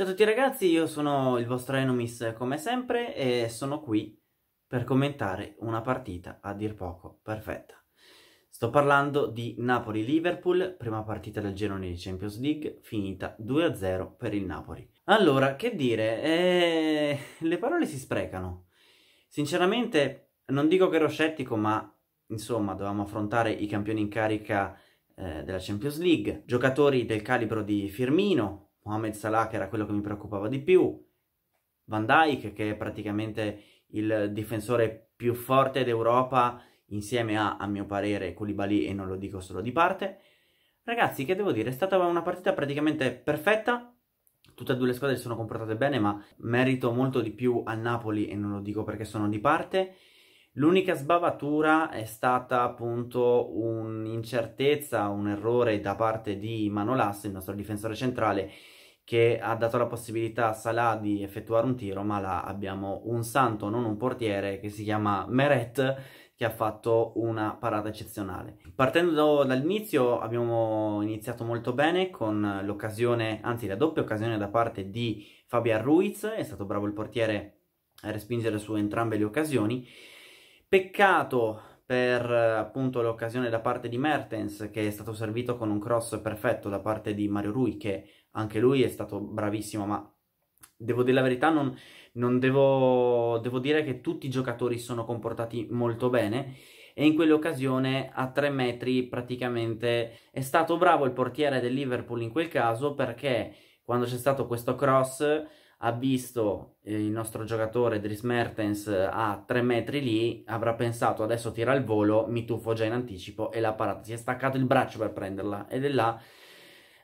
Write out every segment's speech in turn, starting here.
Ciao a tutti ragazzi, io sono il vostro Enomis come sempre e sono qui per commentare una partita a dir poco perfetta. Sto parlando di Napoli-Liverpool, prima partita del girone di Champions League, finita 2-0 per il Napoli. Allora, che dire, eh, le parole si sprecano. Sinceramente non dico che ero scettico, ma insomma dovevamo affrontare i campioni in carica eh, della Champions League, giocatori del calibro di Firmino, Mohamed Salah che era quello che mi preoccupava di più, Van Dijk che è praticamente il difensore più forte d'Europa insieme a, a mio parere, Koulibaly e non lo dico solo di parte. Ragazzi, che devo dire, è stata una partita praticamente perfetta, tutte e due le squadre si sono comportate bene, ma merito molto di più al Napoli e non lo dico perché sono di parte. L'unica sbavatura è stata appunto un'incertezza, un errore da parte di Manolas, il nostro difensore centrale, che ha dato la possibilità a Salah di effettuare un tiro, ma là abbiamo un santo, non un portiere, che si chiama Meret, che ha fatto una parata eccezionale. Partendo dall'inizio abbiamo iniziato molto bene con l'occasione, anzi la doppia occasione da parte di Fabian Ruiz, è stato bravo il portiere a respingere su entrambe le occasioni. Peccato per appunto l'occasione da parte di Mertens che è stato servito con un cross perfetto da parte di Mario Rui che anche lui è stato bravissimo ma devo dire la verità non, non devo, devo dire che tutti i giocatori sono comportati molto bene e in quell'occasione a tre metri praticamente è stato bravo il portiere del Liverpool in quel caso perché quando c'è stato questo cross ha visto eh, il nostro giocatore Dries Mertens eh, a 3 metri lì, avrà pensato adesso tira il volo, mi tuffo già in anticipo e l'ha parata. Si è staccato il braccio per prenderla ed è là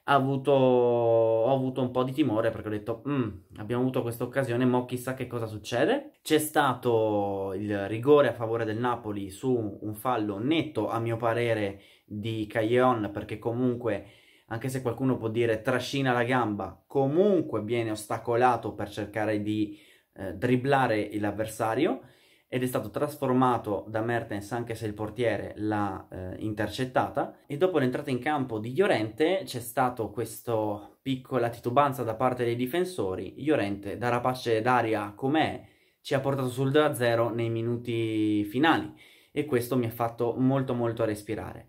ha avuto, ho avuto un po' di timore perché ho detto mm, abbiamo avuto questa occasione, ma chissà che cosa succede. C'è stato il rigore a favore del Napoli su un fallo netto, a mio parere, di Caglion perché comunque anche se qualcuno può dire trascina la gamba, comunque viene ostacolato per cercare di eh, dribblare l'avversario ed è stato trasformato da Mertens anche se il portiere l'ha eh, intercettata e dopo l'entrata in campo di Llorente c'è stato questa piccola titubanza da parte dei difensori Llorente da rapace d'aria com'è ci ha portato sul 2-0 nei minuti finali e questo mi ha fatto molto molto respirare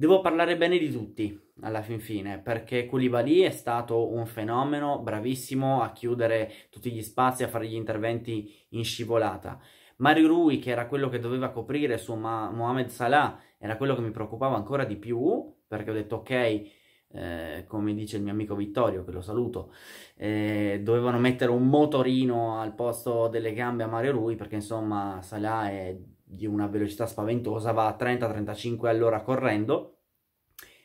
Devo parlare bene di tutti alla fin fine, perché Koulibaly è stato un fenomeno, bravissimo a chiudere tutti gli spazi, a fare gli interventi in scivolata. Mario Rui, che era quello che doveva coprire su Ma- Mohamed Salah, era quello che mi preoccupava ancora di più, perché ho detto ok, eh, come dice il mio amico Vittorio, che lo saluto, eh, dovevano mettere un motorino al posto delle gambe a Mario Rui, perché insomma Salah è di una velocità spaventosa, va a 30-35 all'ora correndo,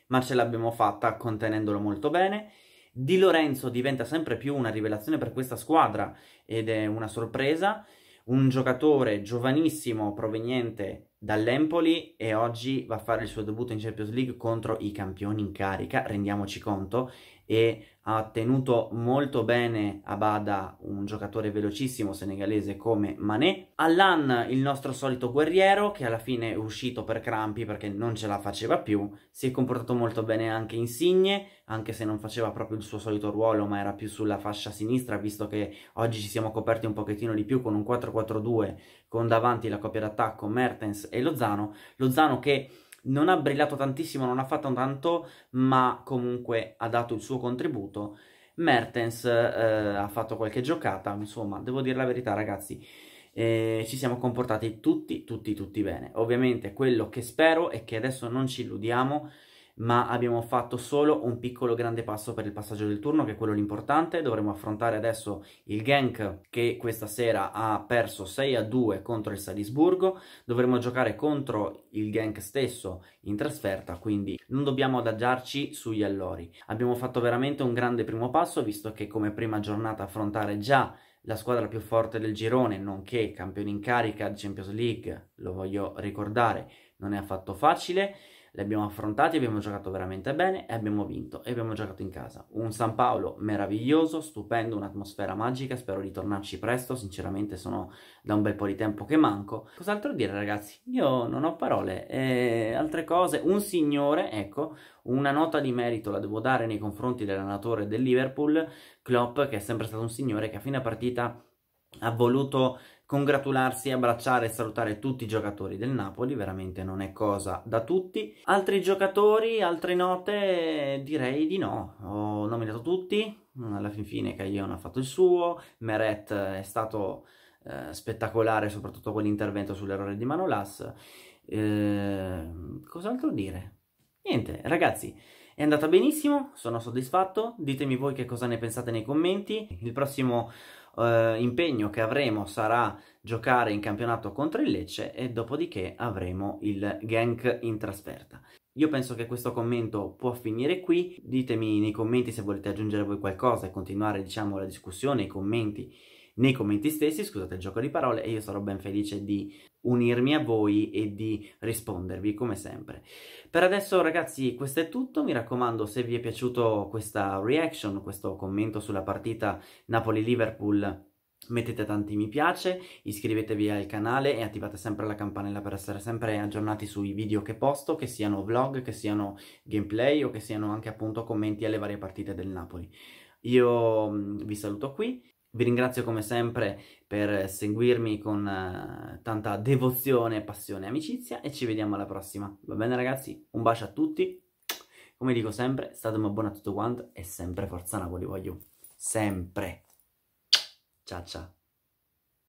ma ce l'abbiamo fatta contenendolo molto bene. Di Lorenzo diventa sempre più una rivelazione per questa squadra ed è una sorpresa. Un giocatore giovanissimo proveniente dall'Empoli e oggi va a fare il suo debutto in Champions League contro i campioni in carica, rendiamoci conto, e ha tenuto molto bene a bada un giocatore velocissimo senegalese come Mané. Allan, il nostro solito guerriero, che alla fine è uscito per crampi perché non ce la faceva più, si è comportato molto bene anche Insigne, anche se non faceva proprio il suo solito ruolo, ma era più sulla fascia sinistra, visto che oggi ci siamo coperti un pochettino di più con un 4-4-2, con davanti la coppia d'attacco Mertens e Lozano. Lozano che non ha brillato tantissimo, non ha fatto tanto, ma comunque ha dato il suo contributo. Mertens eh, ha fatto qualche giocata, insomma, devo dire la verità ragazzi, eh, ci siamo comportati tutti, tutti, tutti bene. Ovviamente quello che spero è che adesso non ci illudiamo, ma abbiamo fatto solo un piccolo grande passo per il passaggio del turno, che è quello l'importante. Dovremo affrontare adesso il Genk, che questa sera ha perso 6 a 2 contro il Salisburgo. Dovremo giocare contro il Genk stesso in trasferta, quindi non dobbiamo adagiarci sugli allori. Abbiamo fatto veramente un grande primo passo, visto che come prima giornata affrontare già la squadra più forte del girone, nonché campione in carica di Champions League, lo voglio ricordare, non è affatto facile. Li abbiamo affrontati, abbiamo giocato veramente bene e abbiamo vinto e abbiamo giocato in casa. Un San Paolo meraviglioso, stupendo, un'atmosfera magica, spero di tornarci presto, sinceramente sono da un bel po' di tempo che manco. Cos'altro dire ragazzi? Io non ho parole, eh, altre cose, un signore, ecco, una nota di merito la devo dare nei confronti dell'allenatore del Liverpool, Klopp, che è sempre stato un signore che a fine partita ha voluto congratularsi, abbracciare e salutare tutti i giocatori del Napoli, veramente non è cosa da tutti. Altri giocatori, altre note, direi di no. Ho nominato tutti, alla fin fine Caglione ha fatto il suo, Meret è stato eh, spettacolare soprattutto con l'intervento sull'errore di Manolas. Eh, cos'altro dire? Niente, ragazzi, è andata benissimo, sono soddisfatto, ditemi voi che cosa ne pensate nei commenti. Il prossimo eh, impegno che avremo sarà giocare in campionato contro il Lecce e dopodiché avremo il gank in trasferta. Io penso che questo commento può finire qui, ditemi nei commenti se volete aggiungere voi qualcosa e continuare diciamo la discussione, i commenti nei commenti stessi, scusate il gioco di parole, e io sarò ben felice di unirmi a voi e di rispondervi come sempre. Per adesso ragazzi questo è tutto, mi raccomando se vi è piaciuto questa reaction, questo commento sulla partita Napoli-Liverpool mettete tanti mi piace, iscrivetevi al canale e attivate sempre la campanella per essere sempre aggiornati sui video che posto, che siano vlog, che siano gameplay o che siano anche appunto commenti alle varie partite del Napoli. Io mm, vi saluto qui vi ringrazio come sempre per seguirmi con eh, tanta devozione, passione e amicizia e ci vediamo alla prossima. Va bene ragazzi? Un bacio a tutti. Come dico sempre, state un buona a tutto quanto e sempre Forza Napoli, voglio. Sempre. Ciao ciao.